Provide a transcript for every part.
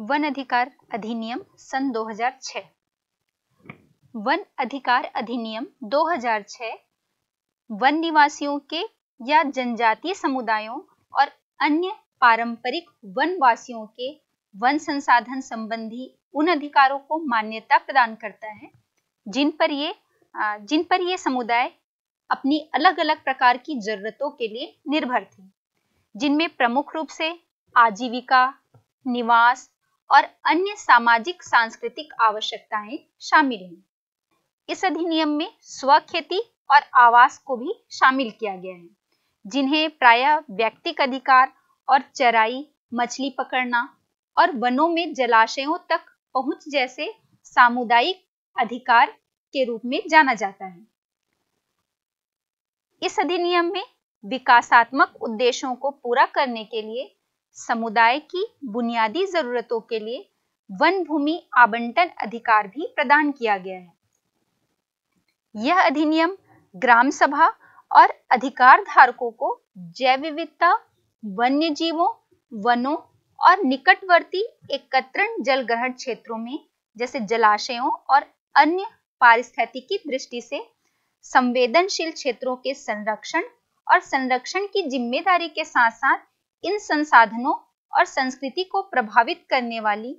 one अधिकार अधिनियम सन 2006 one अधिकार अधिनियम 2006 वन निवासियों के या जनजातीय समुदायों और अन्य पारंपरिक वनवासियों के वन संसाधन संबंधी उन अधिकारों को मान्यता प्रदान करता है जिन पर ये जिन पर ये समुदाय अपनी अलग अलग प्रकार की जरूरतों के लिए निर्भर थे जिनमें प्रमुख रूप से आजीविका निवास और अन्य सामाजिक सांस्कृतिक आवश्यकताएं शामिल हैं इस अधिनियम में स्व खेती और आवास को भी शामिल किया गया है जिन्हें प्राय व्यक्तिक अधिकार और चराई मछली पकड़ना और वनों में जलाशयों तक पहुंच जैसे सामुदायिक अधिकार के रूप में जाना जाता है इस अधिनियम में विकासात्मक उद्देश्यों को पूरा करने के लिए समुदाय की बुनियादी जरूरतों के लिए वन भूमि आवंटन अधिकार भी प्रदान किया गया है यह अधिनियम ग्राम सभा और अधिकार धारकों को जैव विविधता वन्य जीवों वनों और निकटवर्ती एकत्रण जल ग्रहण क्षेत्रों में जैसे जलाशयों और अन्य पारिस्थितिकी दृष्टि से संवेदनशील क्षेत्रों के संरक्षण और संरक्षण की जिम्मेदारी के साथ साथ इन संसाधनों और संस्कृति को प्रभावित करने वाली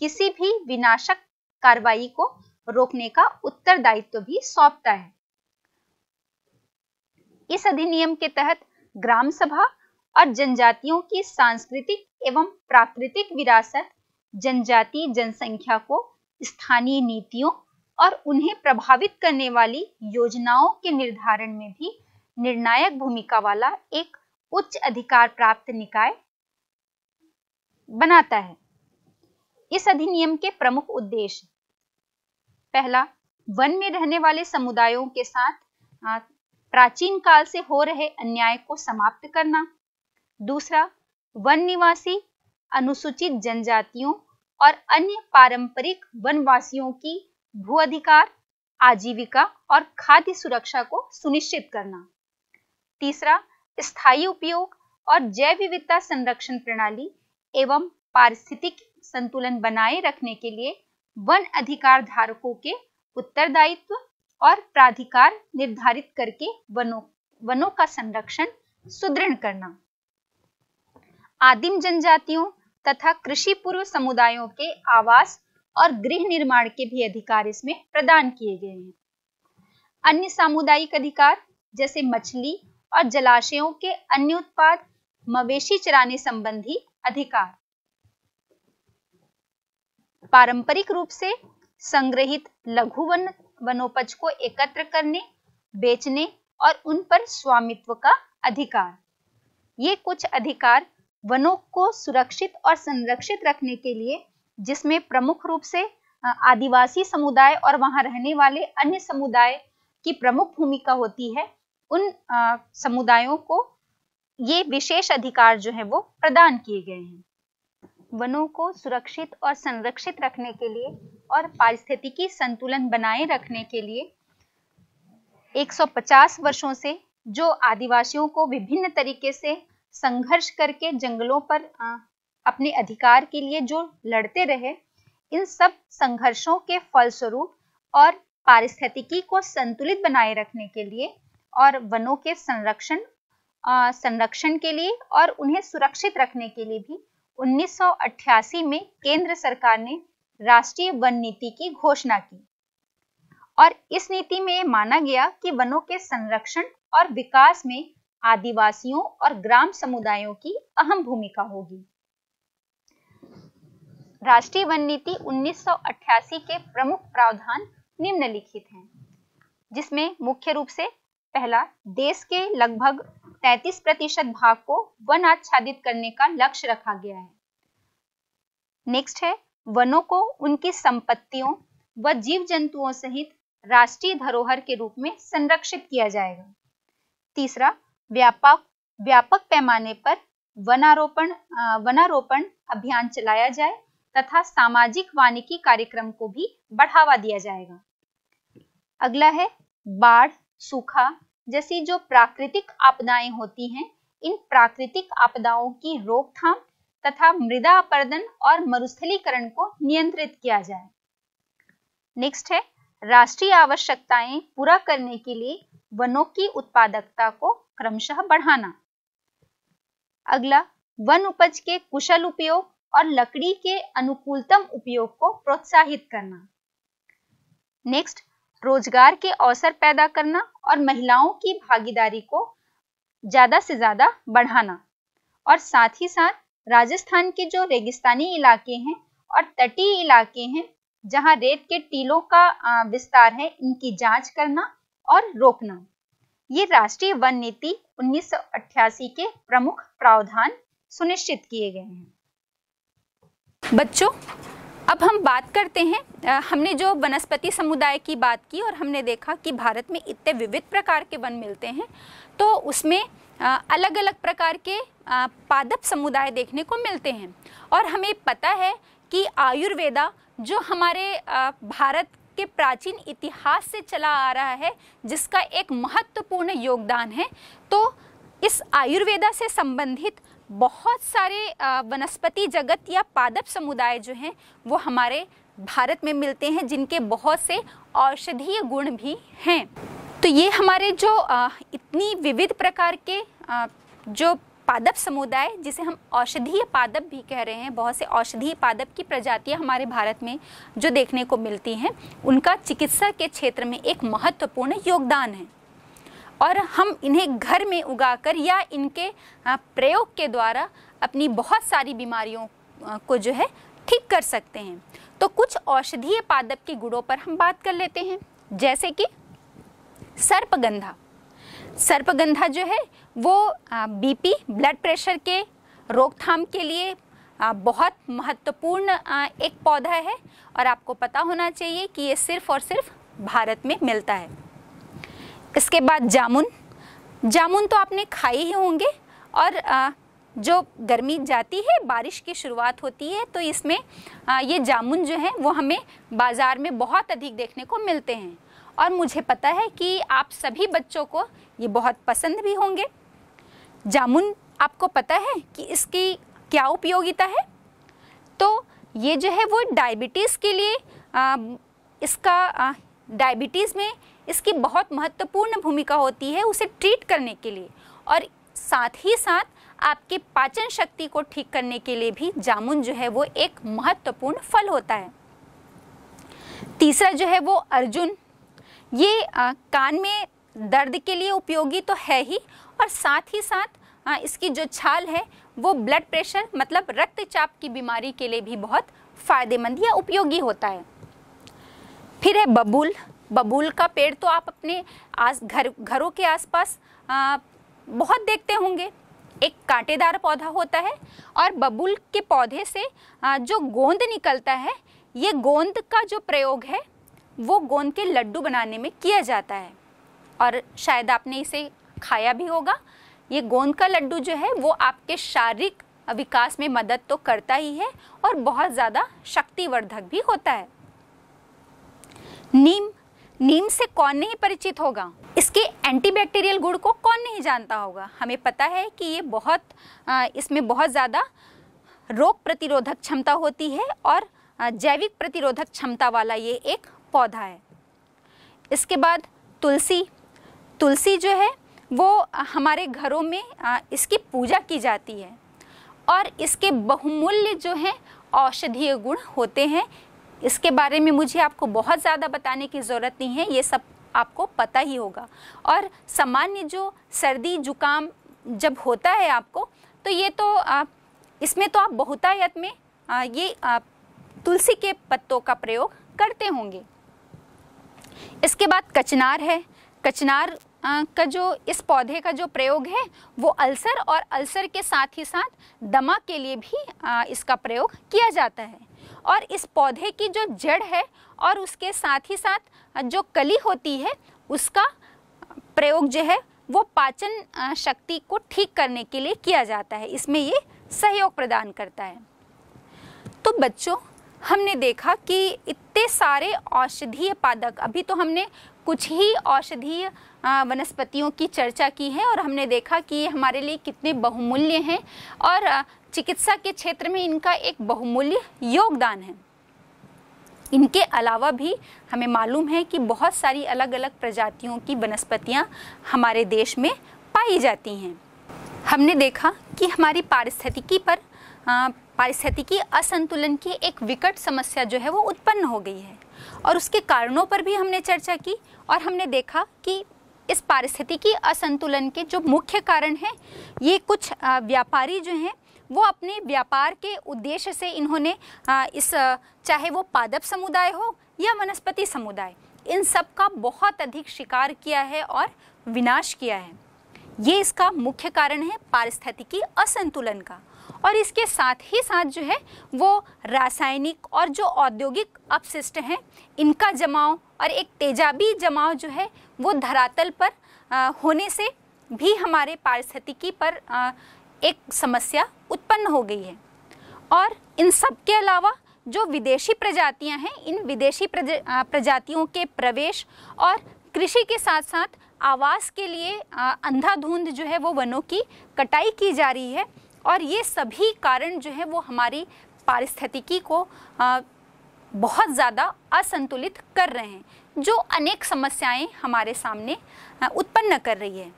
किसी भी विनाशक कार्रवाई को रोकने का उत्तरदायित्व भी सौंपता है इस अधिनियम के तहत ग्राम सभा और जनजातियों की सांस्कृतिक एवं प्राकृतिक विरासत जनजाति जनसंख्या को स्थानीय नीतियों और उन्हें प्रभावित करने वाली योजनाओं के निर्धारण में भी निर्णायक भूमिका वाला एक उच्च अधिकार प्राप्त निकाय बनाता है इस अधिनियम के प्रमुख उद्देश्य पहला वन में रहने वाले समुदायों के साथ प्राचीन काल से हो रहे अन्याय को समाप्त करना दूसरा वन निवासी अनुसूचित जनजातियों और अन्य पारंपरिक वनवासियों की भू अधिकार आजीविका और खाद्य सुरक्षा को सुनिश्चित करना तीसरा स्थायी उपयोग और जैव विविधता संरक्षण प्रणाली एवं पारिस्थितिक संतुलन बनाए रखने के लिए वन अधिकार धारकों के उत्तरदायित्व और प्राधिकार निर्धारित करके वनों वनों का संरक्षण सुदृढ़ करना आदिम जनजातियों तथा कृषि पूर्व समुदायों के आवास और गृह निर्माण के भी अधिकार इसमें प्रदान किए गए हैं अन्य सामुदायिक अधिकार जैसे मछली और जलाशयों के अन्य उत्पाद मवेशी चराने संबंधी अधिकार पारंपरिक रूप से संग्रहित लघु वन वनोपज को एकत्र करने बेचने और उन पर स्वामित्व का अधिकार ये कुछ अधिकार वनों को सुरक्षित और संरक्षित रखने के लिए जिसमें प्रमुख रूप से आदिवासी समुदाय और वहां रहने वाले अन्य समुदाय की प्रमुख भूमिका होती है उन समुदायों को ये विशेष अधिकार जो है वो प्रदान किए गए हैं वनों को सुरक्षित और संरक्षित रखने के लिए और पारिस्थितिकी संतुलन बनाए रखने के लिए 150 वर्षों से जो आदिवासियों को विभिन्न तरीके से संघर्ष करके जंगलों पर अपने अधिकार के लिए जो लड़ते रहे इन सब संघर्षों के फलस्वरूप और पारिस्थितिकी को संतुलित बनाए रखने के लिए और वनों के संरक्षण संरक्षण के लिए और उन्हें सुरक्षित रखने के लिए भी 1988 में केंद्र सरकार ने राष्ट्रीय वन नीति की घोषणा की और इस नीति में माना गया कि वनों के संरक्षण और विकास में आदिवासियों और ग्राम समुदायों की अहम भूमिका होगी राष्ट्रीय वन नीति 1988 के प्रमुख प्रावधान निम्नलिखित हैं जिसमें मुख्य रूप से पहला देश के लगभग 33 प्रतिशत भाग को वन आच्छादित करने का लक्ष्य रखा गया है नेक्स्ट है वनों को उनकी संपत्तियों व जीव जंतुओं सहित राष्ट्रीय धरोहर के रूप में संरक्षित किया जाएगा तीसरा व्यापक व्यापक पैमाने पर वनारोपण वनारोपण अभियान चलाया जाए तथा सामाजिक वानिकी कार्यक्रम को भी बढ़ावा दिया जाएगा अगला है बाढ़ सूखा जैसी जो प्राकृतिक आपदाएं होती हैं इन प्राकृतिक आपदाओं की रोकथाम तथा मृदा अपर्दन और मरुस्थलीकरण को नियंत्रित किया जाए नेक्स्ट है राष्ट्रीय आवश्यकताएं पूरा करने के लिए वनों की उत्पादकता को क्रमशः बढ़ाना अगला वन उपज के कुशल उपयोग और लकड़ी के अनुकूलतम उपयोग को प्रोत्साहित करना नेक्स्ट रोजगार के अवसर पैदा करना और महिलाओं की भागीदारी को ज़्यादा से ज़्यादा बढ़ाना और साथ ही साथ राजस्थान के जो रेगिस्तानी इलाके हैं और तटीय इलाके हैं जहां रेत के टीलों का विस्तार है इनकी जांच करना और रोकना ये राष्ट्रीय वन नीति 1988 के प्रमुख प्रावधान सुनिश्चित किए गए हैं बच्चों अब हम बात करते हैं हमने जो वनस्पति समुदाय की बात की और हमने देखा कि भारत में इतने विविध प्रकार के वन मिलते हैं तो उसमें अलग अलग प्रकार के पादप समुदाय देखने को मिलते हैं और हमें पता है कि आयुर्वेदा जो हमारे भारत के प्राचीन इतिहास से चला आ रहा है जिसका एक महत्वपूर्ण योगदान है तो इस आयुर्वेदा से संबंधित बहुत सारे वनस्पति जगत या पादप समुदाय जो हैं वो हमारे भारत में मिलते हैं जिनके बहुत से औषधीय गुण भी हैं तो ये हमारे जो इतनी विविध प्रकार के जो पादप समुदाय जिसे हम औषधीय पादप भी कह रहे हैं बहुत से औषधीय पादप की प्रजातियां हमारे भारत में जो देखने को मिलती हैं उनका चिकित्सा के क्षेत्र में एक महत्वपूर्ण योगदान है और हम इन्हें घर में उगाकर या इनके प्रयोग के द्वारा अपनी बहुत सारी बीमारियों को जो है ठीक कर सकते हैं तो कुछ औषधीय पादप के गुणों पर हम बात कर लेते हैं जैसे कि सर्पगंधा सर्पगंधा जो है वो बीपी ब्लड प्रेशर के रोकथाम के लिए बहुत महत्वपूर्ण एक पौधा है और आपको पता होना चाहिए कि ये सिर्फ़ और सिर्फ भारत में मिलता है इसके बाद जामुन जामुन तो आपने खाए ही होंगे और आ, जो गर्मी जाती है बारिश की शुरुआत होती है तो इसमें आ, ये जामुन जो है वो हमें बाज़ार में बहुत अधिक देखने को मिलते हैं और मुझे पता है कि आप सभी बच्चों को ये बहुत पसंद भी होंगे जामुन आपको पता है कि इसकी क्या उपयोगिता है तो ये जो है वो डायबिटीज़ के लिए आ, इसका डायबिटीज़ में इसकी बहुत महत्वपूर्ण भूमिका होती है उसे ट्रीट करने के लिए और साथ ही साथ आपके पाचन शक्ति को ठीक करने के लिए भी जामुन जो है वो एक महत्वपूर्ण फल होता है तीसरा जो है वो अर्जुन ये आ, कान में दर्द के लिए उपयोगी तो है ही और साथ ही साथ आ, इसकी जो छाल है वो ब्लड प्रेशर मतलब रक्तचाप की बीमारी के लिए भी बहुत फ़ायदेमंद या उपयोगी होता है फिर है बबूल बबूल का पेड़ तो आप अपने आस घर घरों के आसपास बहुत देखते होंगे एक कांटेदार पौधा होता है और बबूल के पौधे से आ, जो गोंद निकलता है ये गोंद का जो प्रयोग है वो गोंद के लड्डू बनाने में किया जाता है और शायद आपने इसे खाया भी होगा ये गोंद का लड्डू जो है वो आपके शारीरिक विकास में मदद तो करता ही है और बहुत ज़्यादा शक्तिवर्धक भी होता है नीम नीम से कौन नहीं परिचित होगा इसके एंटीबैक्टीरियल गुण को कौन नहीं जानता होगा हमें पता है कि ये बहुत इसमें बहुत ज़्यादा रोग प्रतिरोधक क्षमता होती है और जैविक प्रतिरोधक क्षमता वाला ये एक पौधा है इसके बाद तुलसी तुलसी जो है वो हमारे घरों में इसकी पूजा की जाती है और इसके बहुमूल्य जो हैं औषधीय गुण होते हैं इसके बारे में मुझे आपको बहुत ज़्यादा बताने की ज़रूरत नहीं है ये सब आपको पता ही होगा और सामान्य जो सर्दी जुकाम जब होता है आपको तो ये तो आ, इसमें तो आप बहुतायत में आ, ये आ, तुलसी के पत्तों का प्रयोग करते होंगे इसके बाद कचनार है कचनार आ, का जो इस पौधे का जो प्रयोग है वो अल्सर और अल्सर के साथ ही साथ दमा के लिए भी आ, इसका प्रयोग किया जाता है और इस पौधे की जो जड़ है और उसके साथ ही साथ जो कली होती है उसका प्रयोग जो है वो पाचन शक्ति को ठीक करने के लिए किया जाता है इसमें ये सहयोग प्रदान करता है तो बच्चों हमने देखा कि इतने सारे औषधीय पादक अभी तो हमने कुछ ही औषधीय वनस्पतियों की चर्चा की है और हमने देखा कि ये हमारे लिए कितने बहुमूल्य हैं और चिकित्सा के क्षेत्र में इनका एक बहुमूल्य योगदान है इनके अलावा भी हमें मालूम है कि बहुत सारी अलग अलग प्रजातियों की वनस्पतियाँ हमारे देश में पाई जाती हैं हमने देखा कि हमारी पारिस्थितिकी पर पारिस्थितिकी असंतुलन की एक विकट समस्या जो है वो उत्पन्न हो गई है और उसके कारणों पर भी हमने चर्चा की और हमने देखा कि इस पारिस्थितिकी असंतुलन के जो मुख्य कारण हैं ये कुछ व्यापारी जो हैं वो अपने व्यापार के उद्देश्य से इन्होंने इस चाहे वो पादप समुदाय हो या वनस्पति समुदाय इन सब का बहुत अधिक शिकार किया है और विनाश किया है ये इसका मुख्य कारण है पारिस्थितिकी असंतुलन का और इसके साथ ही साथ जो है वो रासायनिक और जो औद्योगिक अपशिष्ट हैं इनका जमाव और एक तेजाबी जमाव जो है वो धरातल पर आ, होने से भी हमारे पारिस्थितिकी पर आ, एक समस्या उत्पन्न हो गई है और इन सब के अलावा जो विदेशी प्रजातियां हैं इन विदेशी प्रज, प्रजातियों के प्रवेश और कृषि के साथ साथ आवास के लिए अंधाधुंध जो है वो वनों की कटाई की जा रही है और ये सभी कारण जो है वो हमारी पारिस्थितिकी को आ, बहुत ज़्यादा असंतुलित कर रहे हैं जो अनेक समस्याएं हमारे सामने उत्पन्न कर रही है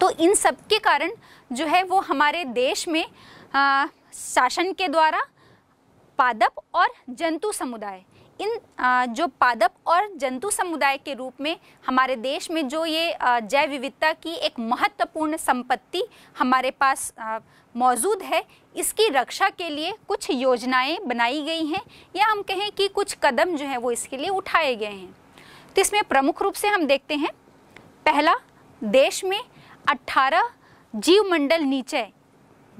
तो इन सब के कारण जो है वो हमारे देश में आ, शासन के द्वारा पादप और जंतु समुदाय इन जो पादप और जंतु समुदाय के रूप में हमारे देश में जो ये जैव विविधता की एक महत्वपूर्ण संपत्ति हमारे पास मौजूद है इसकी रक्षा के लिए कुछ योजनाएं बनाई गई हैं या हम कहें कि कुछ कदम जो है वो इसके लिए उठाए गए हैं तो इसमें प्रमुख रूप से हम देखते हैं पहला देश में 18 जीवमंडल नीचे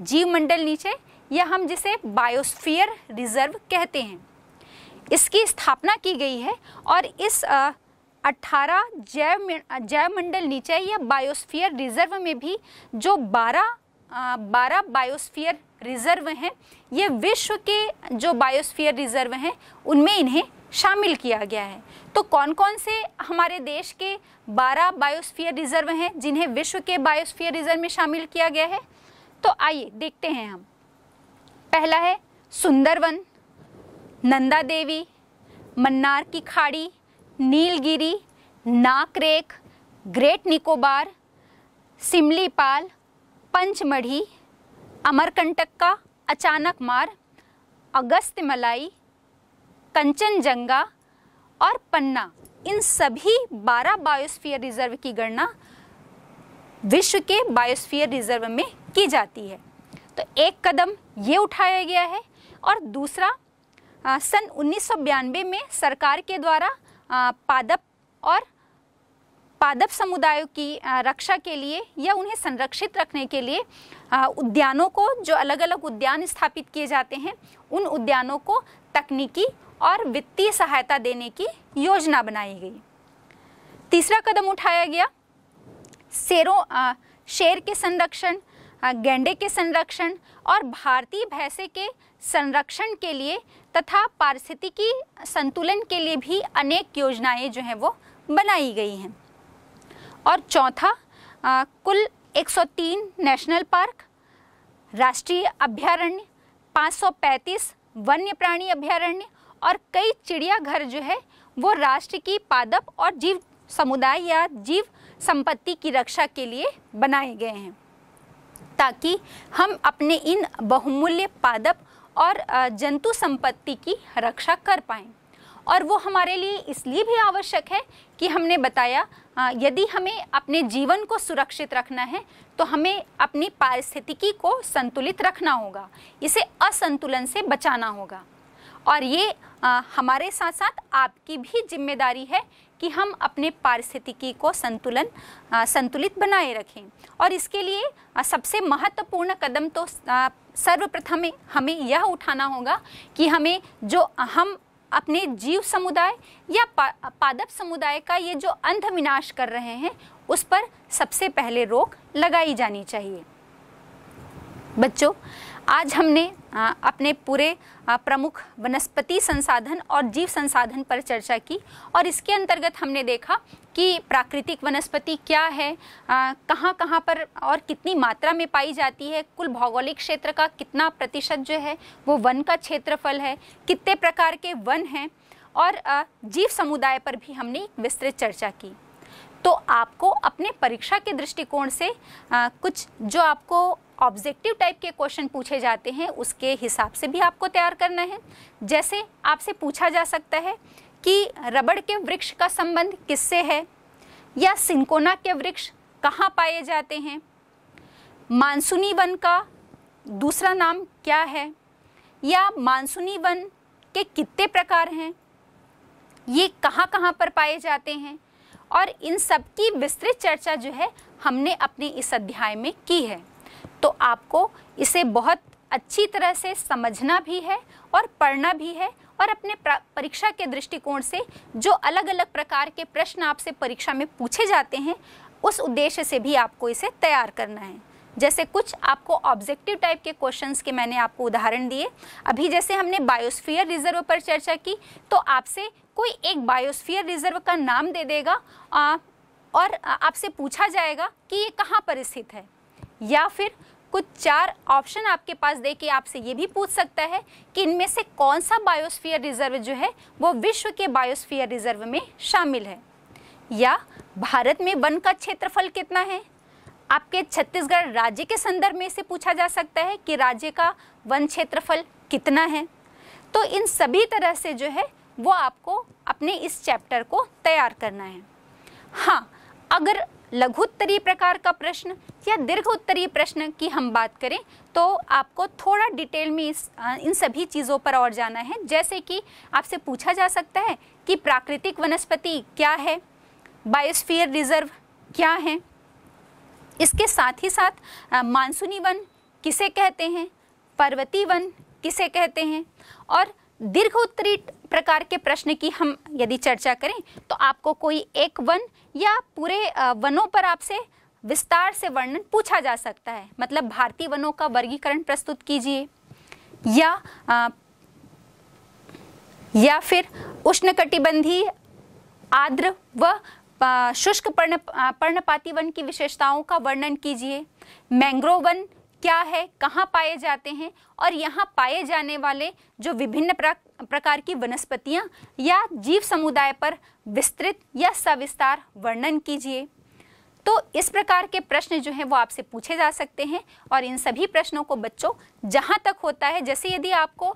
जीवमंडल नीचे या हम जिसे बायोस्फीयर रिजर्व कहते हैं इसकी स्थापना की गई है और इस आ, 18 जैव जैव मंडल नीचे या बायोस्फीयर रिजर्व में भी जो 12 आ, 12 बायोस्फीयर रिजर्व हैं ये विश्व के जो बायोस्फीयर रिजर्व हैं उनमें इन्हें शामिल किया गया है तो कौन कौन से हमारे देश के 12 बायोस्फीयर रिजर्व हैं जिन्हें विश्व के बायोस्फीयर रिजर्व में शामिल किया गया है तो आइए देखते हैं हम पहला है सुंदरवन नंदा देवी मन्नार की खाड़ी नीलगिरी नाकरेक ग्रेट निकोबार सिमलीपाल पंचमढ़ी अमरकंटक का अचानक मार अगस्त मलाई कंचनजंगा और पन्ना इन सभी 12 बायोस्फीयर रिजर्व की गणना विश्व के बायोस्फीयर रिजर्व में की जाती है तो एक कदम ये उठाया गया है और दूसरा सन उन्नीस में सरकार के द्वारा पादप और पादप समुदायों की रक्षा के लिए या उन्हें संरक्षित रखने के लिए उद्यानों को जो अलग अलग उद्यान स्थापित किए जाते हैं उन उद्यानों को तकनीकी और वित्तीय सहायता देने की योजना बनाई गई तीसरा कदम उठाया गया शेरों शेर के संरक्षण गेंडे के संरक्षण और भारतीय भैंसे के संरक्षण के लिए तथा पारिस्थितिकी संतुलन के लिए भी अनेक योजनाएं जो हैं वो बनाई गई हैं और चौथा आ, कुल 103 नेशनल पार्क राष्ट्रीय अभ्यारण्य 535 वन्य प्राणी अभ्यारण्य और कई चिड़ियाघर जो है वो राष्ट्र की पादप और जीव समुदाय या जीव संपत्ति की रक्षा के लिए बनाए गए हैं ताकि हम अपने इन बहुमूल्य पादप और जंतु संपत्ति की रक्षा कर पाएँ और वो हमारे लिए इसलिए भी आवश्यक है कि हमने बताया यदि हमें अपने जीवन को सुरक्षित रखना है तो हमें अपनी पारिस्थितिकी को संतुलित रखना होगा इसे असंतुलन से बचाना होगा और ये हमारे साथ साथ आपकी भी जिम्मेदारी है कि हम अपने पारिस्थितिकी को संतुलन संतुलित बनाए रखें और इसके लिए सबसे महत्वपूर्ण कदम तो सर्वप्रथम हमें यह उठाना होगा कि हमें जो हम अपने जीव समुदाय या पा, पादप समुदाय का ये जो अंध विनाश कर रहे हैं उस पर सबसे पहले रोक लगाई जानी चाहिए बच्चों आज हमने अपने पूरे प्रमुख वनस्पति संसाधन और जीव संसाधन पर चर्चा की और इसके अंतर्गत हमने देखा कि प्राकृतिक वनस्पति क्या है कहाँ कहाँ पर और कितनी मात्रा में पाई जाती है कुल भौगोलिक क्षेत्र का कितना प्रतिशत जो है वो वन का क्षेत्रफल है कितने प्रकार के वन हैं और जीव समुदाय पर भी हमने विस्तृत चर्चा की तो आपको अपने परीक्षा के दृष्टिकोण से आ, कुछ जो आपको ऑब्जेक्टिव टाइप के क्वेश्चन पूछे जाते हैं उसके हिसाब से भी आपको तैयार करना है जैसे आपसे पूछा जा सकता है कि रबड़ के वृक्ष का संबंध किससे है या सिंकोना के वृक्ष कहाँ पाए जाते हैं मानसूनी वन का दूसरा नाम क्या है या मानसूनी वन के कितने प्रकार हैं ये कहाँ कहाँ पर पाए जाते हैं और इन सब की विस्तृत चर्चा जो है हमने अपने इस अध्याय में की है तो आपको इसे बहुत अच्छी तरह से समझना भी है और पढ़ना भी है और अपने परीक्षा के दृष्टिकोण से जो अलग अलग प्रकार के प्रश्न आपसे परीक्षा में पूछे जाते हैं उस उद्देश्य से भी आपको इसे तैयार करना है जैसे कुछ आपको ऑब्जेक्टिव टाइप के क्वेश्चंस के मैंने आपको उदाहरण दिए अभी जैसे हमने बायोस्फीयर रिजर्व पर चर्चा की तो आपसे कोई एक बायोस्फीयर रिजर्व का नाम दे देगा आ, और आपसे पूछा जाएगा कि ये कहाँ पर स्थित है या फिर कुछ चार ऑप्शन आपके पास दे के आपसे ये भी पूछ सकता है कि इनमें से कौन सा बायोस्फीयर रिजर्व जो है वो विश्व के बायोस्फीयर रिजर्व में शामिल है या भारत में वन का क्षेत्रफल कितना है आपके छत्तीसगढ़ राज्य के संदर्भ में इसे पूछा जा सकता है कि राज्य का वन क्षेत्रफल कितना है तो इन सभी तरह से जो है वो आपको अपने इस चैप्टर को तैयार करना है हाँ अगर लघु उत्तरीय प्रकार का प्रश्न या दीर्घ उत्तरीय प्रश्न की हम बात करें तो आपको थोड़ा डिटेल में इस इन सभी चीज़ों पर और जाना है जैसे कि आपसे पूछा जा सकता है कि प्राकृतिक वनस्पति क्या है बायोस्फीयर रिजर्व क्या है इसके साथ ही साथ मानसूनी वन किसे कहते हैं पर्वती वन किसे कहते हैं और दीर्घ उत्तरी प्रकार के प्रश्न की हम यदि चर्चा करें तो आपको कोई एक वन या पूरे वनों पर आपसे विस्तार से वर्णन पूछा जा सकता है मतलब भारतीय वनों का वर्गीकरण प्रस्तुत कीजिए या आ, या फिर उष्णकटिबंधीय आद्र व शुष्क पर्ण पर्णपाती वन की विशेषताओं का वर्णन कीजिए मैंग्रोव वन क्या है कहाँ पाए जाते हैं और यहाँ पाए जाने वाले जो विभिन्न प्रकार की वनस्पतियाँ या जीव समुदाय पर विस्तृत या सविस्तार वर्णन कीजिए तो इस प्रकार के प्रश्न जो हैं वो आपसे पूछे जा सकते हैं और इन सभी प्रश्नों को बच्चों जहाँ तक होता है जैसे यदि आपको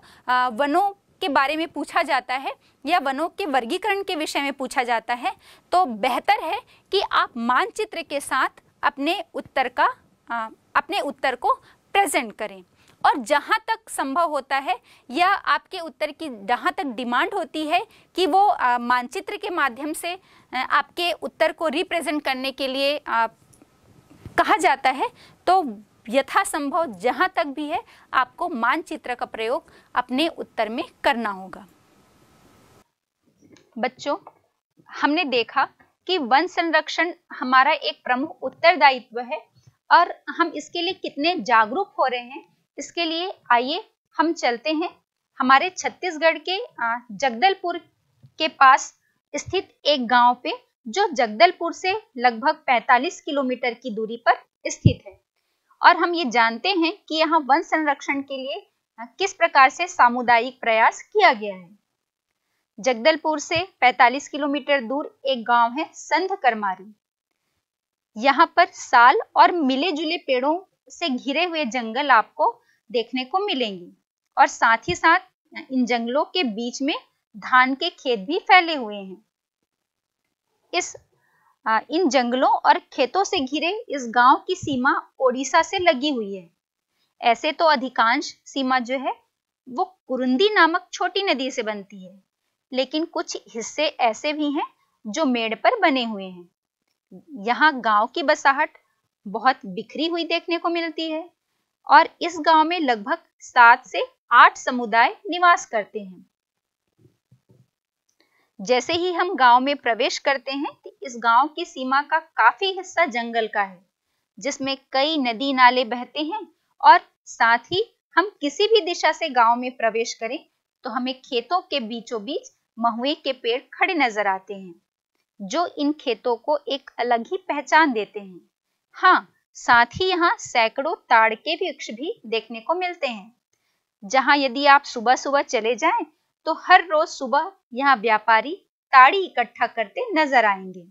वनों के बारे में पूछा जाता है या वनों के वर्गीकरण के विषय में पूछा जाता है तो बेहतर है कि आप मानचित्र के साथ अपने उत्तर का आ, अपने उत्तर को प्रेजेंट करें और जहाँ तक संभव होता है या आपके उत्तर की जहाँ तक डिमांड होती है कि वो मानचित्र के माध्यम से आपके उत्तर को रिप्रेजेंट करने के लिए आ, कहा जाता है तो यथासंभव जहाँ तक भी है आपको मानचित्र का प्रयोग अपने उत्तर में करना होगा बच्चों हमने देखा कि वन संरक्षण हमारा एक प्रमुख उत्तरदायित्व है और हम इसके लिए कितने जागरूक हो रहे हैं इसके लिए आइए हम चलते हैं हमारे छत्तीसगढ़ के जगदलपुर के पास स्थित एक गांव पे जो जगदलपुर से लगभग 45 किलोमीटर की दूरी पर स्थित है और हम ये जानते हैं कि यहाँ वन संरक्षण के लिए किस प्रकार से सामुदायिक प्रयास किया गया है जगदलपुर से 45 किलोमीटर दूर एक गांव है संध करमारी यहाँ पर साल और मिले जुले पेड़ों से घिरे हुए जंगल आपको देखने को मिलेंगे और साथ ही साथ इन जंगलों के बीच में धान के खेत भी फैले हुए हैं इस इन जंगलों और खेतों से घिरे इस गांव की सीमा ओडिशा से लगी हुई है ऐसे तो अधिकांश सीमा जो है वो कुरुंदी नामक छोटी नदी से बनती है लेकिन कुछ हिस्से ऐसे भी हैं जो मेड़ पर बने हुए हैं यहाँ गांव की बसाहट बहुत बिखरी हुई देखने को मिलती है और इस गांव में लगभग सात से आठ समुदाय निवास करते हैं जैसे ही हम गांव में प्रवेश करते हैं तो इस गांव की सीमा का काफी हिस्सा जंगल का है जिसमें कई नदी नाले बहते हैं और साथ ही हम किसी भी दिशा से गांव में प्रवेश करें तो हमें खेतों के बीचों बीच महुए के पेड़ खड़े नजर आते हैं जो इन खेतों को एक अलग ही पहचान देते हैं हाँ साथ ही यहाँ सैकड़ों ताड़ के वृक्ष भी देखने को मिलते हैं जहाँ यदि आप सुबह सुबह चले जाएं तो हर रोज सुबह यहाँ व्यापारी ताड़ी इकट्ठा करते नजर आएंगे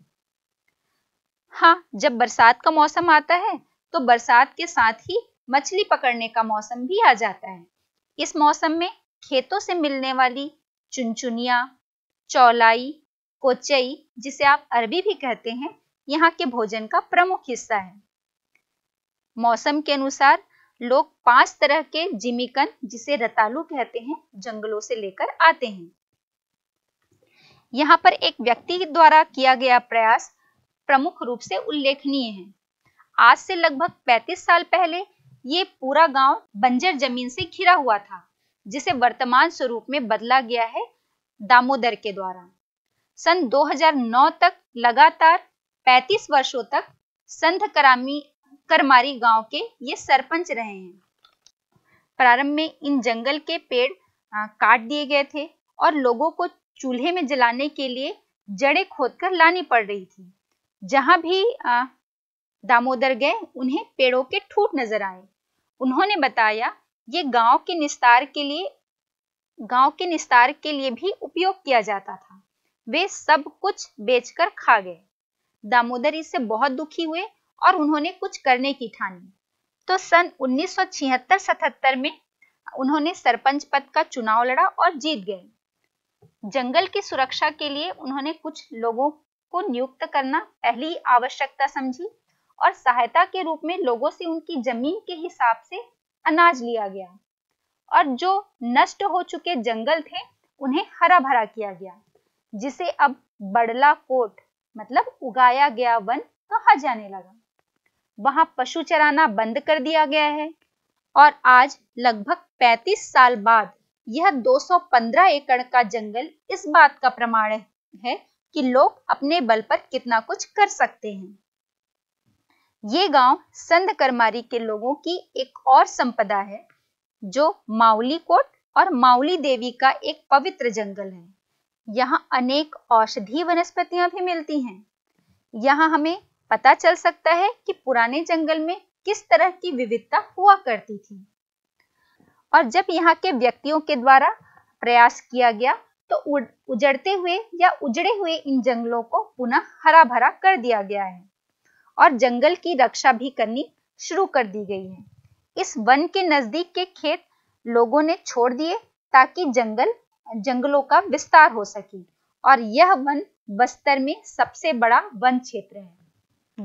हाँ जब बरसात का मौसम आता है तो बरसात के साथ ही मछली पकड़ने का मौसम भी आ जाता है इस मौसम में खेतों से मिलने वाली चुनचुनिया चौलाई कोचई जिसे आप अरबी भी कहते हैं यहाँ के भोजन का प्रमुख हिस्सा है मौसम के अनुसार लोग पांच तरह के जिमिकन जिसे रतालू कहते हैं जंगलों से लेकर आते हैं यहाँ पर एक व्यक्ति द्वारा किया गया प्रयास प्रमुख रूप से उल्लेखनीय है आज से लगभग 35 साल पहले ये पूरा गांव बंजर जमीन से घिरा हुआ था जिसे वर्तमान स्वरूप में बदला गया है दामोदर के द्वारा सन 2009 तक लगातार 35 वर्षों तक संत करामी करमारी गांव के ये सरपंच रहे हैं प्रारंभ में इन जंगल के पेड़ आ, काट दिए गए थे और लोगों को चूल्हे में जलाने के लिए खोद खोदकर लानी पड़ रही थी जहां भी आ, दामोदर गए उन्हें पेड़ों के ठूट नजर आए उन्होंने बताया ये गांव के निस्तार के लिए गांव के निस्तार के लिए भी उपयोग किया जाता था वे सब कुछ बेचकर खा गए दामोदर इससे बहुत दुखी हुए और उन्होंने कुछ करने की ठानी तो सन 1976-77 में उन्होंने सरपंच पद का चुनाव लड़ा और जीत गए जंगल की सुरक्षा के लिए उन्होंने कुछ लोगों को नियुक्त करना पहली आवश्यकता समझी और सहायता के रूप में लोगों से उनकी जमीन के हिसाब से अनाज लिया गया और जो नष्ट हो चुके जंगल थे उन्हें हरा भरा किया गया जिसे अब बड़ला कोट मतलब उगाया गया वन कहा जाने लगा वहां पशु चराना बंद कर दिया गया है और आज लगभग 35 साल बाद यह 215 एकड़ का जंगल इस बात का प्रमाण है कि लोग अपने बल पर कितना कुछ कर सकते हैं ये गांव संध करमारी के लोगों की एक और संपदा है जो माउली कोट और माउली देवी का एक पवित्र जंगल है यहाँ अनेक औषधीय वनस्पतियां भी मिलती हैं यहाँ हमें पता चल सकता है कि पुराने जंगल में किस तरह की विविधता हुआ करती थी और जब यहाँ के व्यक्तियों के द्वारा प्रयास किया गया तो उजड़ते हुए या उजड़े हुए इन जंगलों को पुनः हरा भरा कर दिया गया है और जंगल की रक्षा भी करनी शुरू कर दी गई है इस वन के नजदीक के खेत लोगों ने छोड़ दिए ताकि जंगल जंगलों का विस्तार हो सके और यह वन बस्तर में सबसे बड़ा वन क्षेत्र है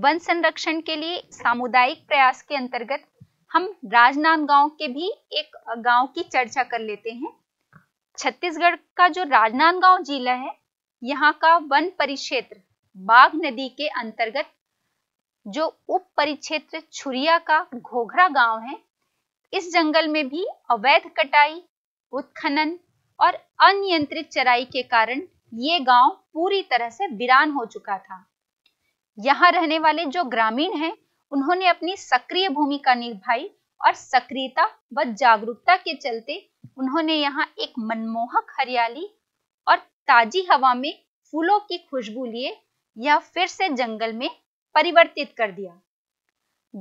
वन संरक्षण के लिए सामुदायिक प्रयास के अंतर्गत हम राजनांद गांव के भी एक गांव की चर्चा कर लेते हैं छत्तीसगढ़ का जो राजनांद गांव जिला है यहाँ का वन परिक्षेत्र बाघ नदी के अंतर्गत जो उप परिक्षेत्र छुरिया का घोघरा गांव है इस जंगल में भी अवैध कटाई उत्खनन और अनियंत्रित चराई के कारण ये गांव पूरी तरह से वीरान हो चुका था यहाँ रहने वाले जो ग्रामीण हैं उन्होंने अपनी सक्रिय भूमिका निभाई और सक्रियता व जागरूकता के चलते उन्होंने यहाँ एक मनमोहक हरियाली और ताजी हवा में फूलों की खुशबू लिए यह फिर से जंगल में परिवर्तित कर दिया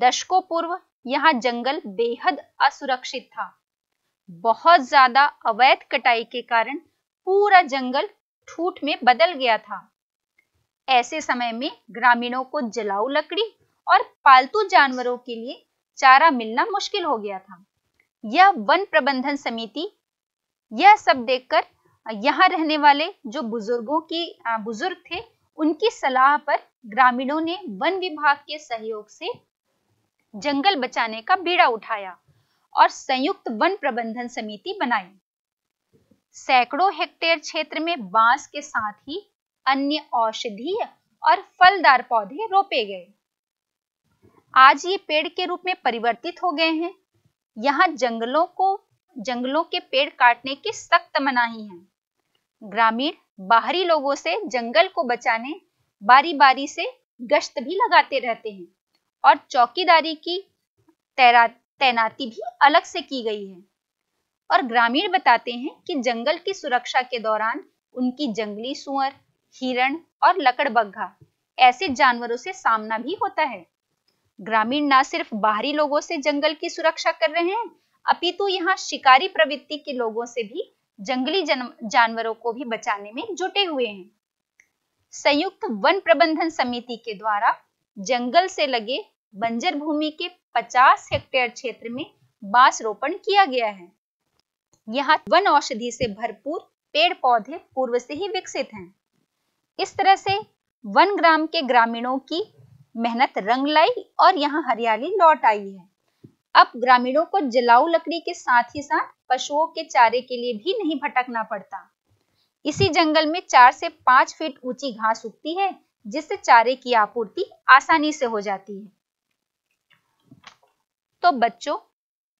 दशकों पूर्व यहाँ जंगल बेहद असुरक्षित था बहुत ज्यादा अवैध कटाई के कारण पूरा जंगल ठूठ में बदल गया था ऐसे समय में ग्रामीणों को जलाऊ लकड़ी और पालतू जानवरों के लिए चारा मिलना मुश्किल हो गया था यह वन प्रबंधन समिति यह सब देखकर यहाँ रहने वाले जो बुजुर्गों की बुजुर्ग थे उनकी सलाह पर ग्रामीणों ने वन विभाग के सहयोग से जंगल बचाने का बीड़ा उठाया और संयुक्त वन प्रबंधन समिति बनाई सैकड़ों हेक्टेयर क्षेत्र में बांस के साथ ही अन्य औषधीय और फलदार पौधे रोपे गए आज ये पेड़ के रूप में परिवर्तित हो गए हैं यहाँ जंगलों को जंगलों के पेड़ काटने की सख्त मनाही है ग्रामीण बाहरी लोगों से जंगल को बचाने बारी बारी से गश्त भी लगाते रहते हैं और चौकीदारी की तैरा तैनाती भी अलग से की गई है और ग्रामीण बताते हैं कि जंगल की सुरक्षा के दौरान उनकी जंगली सुअर हिरण और लकड़बग्घा ऐसे जानवरों से सामना भी होता है ग्रामीण ना सिर्फ बाहरी लोगों से जंगल की सुरक्षा कर रहे हैं अपितु यहाँ शिकारी प्रवृत्ति के लोगों से भी जंगली जानवरों को भी बचाने में जुटे हुए हैं संयुक्त वन प्रबंधन समिति के द्वारा जंगल से लगे बंजर भूमि के 50 हेक्टेयर क्षेत्र में बांस रोपण किया गया है यहाँ वन औषधि से भरपूर पेड़ पौधे पूर्व से ही विकसित हैं इस तरह से वन ग्राम के ग्रामीणों की मेहनत रंग लाई और यहाँ हरियाली लौट आई है अब ग्रामीणों को जलाऊ लकड़ी के साथ ही साथ पशुओं के चारे के लिए भी नहीं भटकना पड़ता इसी जंगल में चार से पांच फीट ऊंची घास उगती है जिससे चारे की आपूर्ति आसानी से हो जाती है तो बच्चों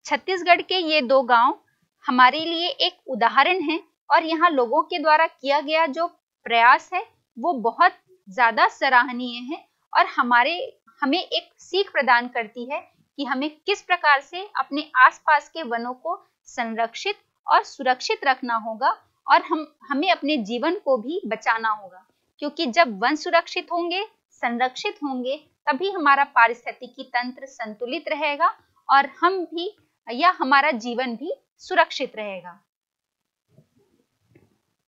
छत्तीसगढ़ के ये दो गांव हमारे लिए एक उदाहरण है और यहाँ लोगों के द्वारा किया गया जो प्रयास है वो बहुत ज्यादा सराहनीय है और हमारे हमें एक सीख प्रदान करती है कि हमें किस प्रकार से अपने आसपास के वनों को संरक्षित और सुरक्षित रखना होगा और हम हमें अपने जीवन को भी बचाना होगा क्योंकि जब वन सुरक्षित होंगे संरक्षित होंगे तभी हमारा पारिस्थितिकी तंत्र संतुलित रहेगा और हम भी या हमारा जीवन भी सुरक्षित रहेगा